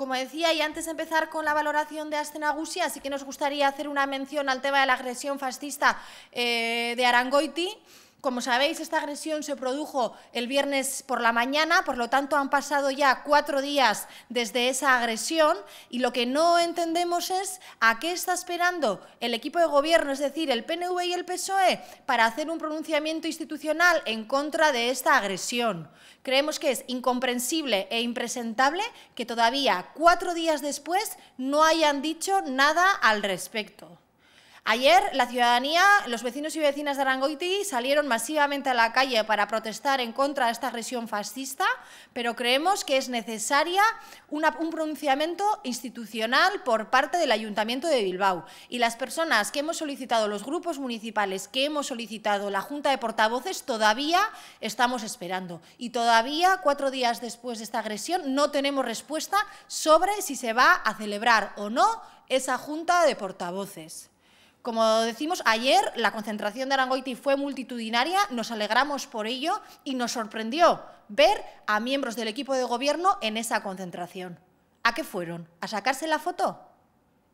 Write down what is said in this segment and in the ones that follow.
Como decía, y antes de empezar con la valoración de Astenagusia, sí que nos gustaría hacer una mención al tema de la agresión fascista eh, de Arangoiti. Como sabéis, esta agresión se produjo el viernes por la mañana, por lo tanto han pasado ya cuatro días desde esa agresión y lo que no entendemos es a qué está esperando el equipo de gobierno, es decir, el PNV y el PSOE, para hacer un pronunciamiento institucional en contra de esta agresión. Creemos que es incomprensible e impresentable que todavía cuatro días después no hayan dicho nada al respecto. Ayer la ciudadanía, los vecinos y vecinas de Arangoiti salieron masivamente a la calle para protestar en contra de esta agresión fascista, pero creemos que es necesaria un pronunciamiento institucional por parte del Ayuntamiento de Bilbao. Y las personas que hemos solicitado, los grupos municipales que hemos solicitado, la Junta de Portavoces, todavía estamos esperando. Y todavía, cuatro días después de esta agresión, no tenemos respuesta sobre si se va a celebrar o no esa Junta de Portavoces. Como decimos, ayer la concentración de Arangoiti fue multitudinaria, nos alegramos por ello y nos sorprendió ver a miembros del equipo de gobierno en esa concentración. ¿A qué fueron? ¿A sacarse la foto?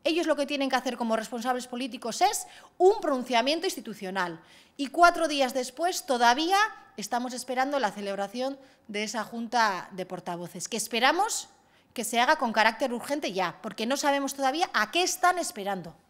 Ellos lo que tienen que hacer como responsables políticos es un pronunciamiento institucional. Y cuatro días después todavía estamos esperando la celebración de esa junta de portavoces, que esperamos que se haga con carácter urgente ya, porque no sabemos todavía a qué están esperando.